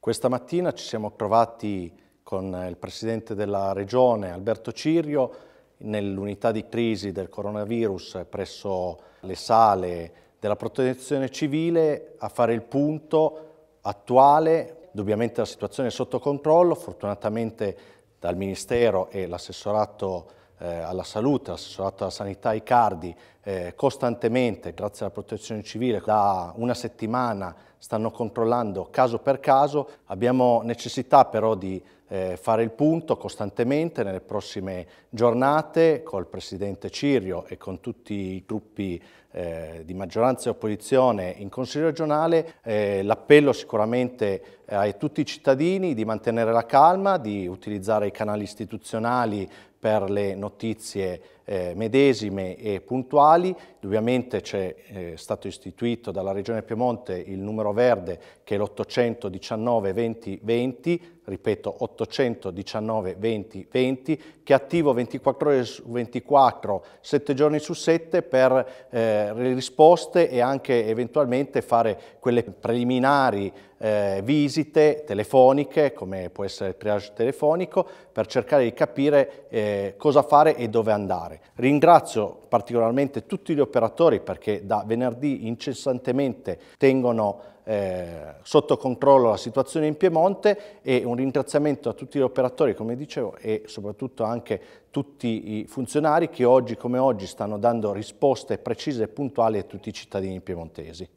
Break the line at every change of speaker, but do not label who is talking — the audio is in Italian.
Questa mattina ci siamo trovati con il Presidente della Regione, Alberto Cirio, nell'unità di crisi del coronavirus presso le sale della protezione civile a fare il punto attuale. dubbiamente la situazione è sotto controllo, fortunatamente dal Ministero e l'assessorato eh, alla salute, l'assessorato alla sanità Icardi eh, costantemente, grazie alla protezione civile, da una settimana stanno controllando caso per caso. Abbiamo necessità però di eh, fare il punto costantemente nelle prossime giornate col Presidente Cirio e con tutti i gruppi eh, di maggioranza e opposizione in Consiglio regionale. Eh, l'appello sicuramente eh, a tutti i cittadini di mantenere la calma, di utilizzare i canali istituzionali per le notizie eh, medesime e puntuali quali ovviamente c'è eh, stato istituito dalla Regione Piemonte il numero verde che è l'819 2020 ripeto 819 20 20 che è attivo 24 ore su 24 7 giorni su 7 per eh, le risposte e anche eventualmente fare quelle preliminari eh, visite telefoniche come può essere il triage telefonico per cercare di capire eh, cosa fare e dove andare ringrazio particolarmente tutti gli operatori perché da venerdì incessantemente tengono eh, sotto controllo la situazione in Piemonte e un ringraziamento a tutti gli operatori, come dicevo, e soprattutto anche tutti i funzionari che oggi come oggi stanno dando risposte precise e puntuali a tutti i cittadini piemontesi.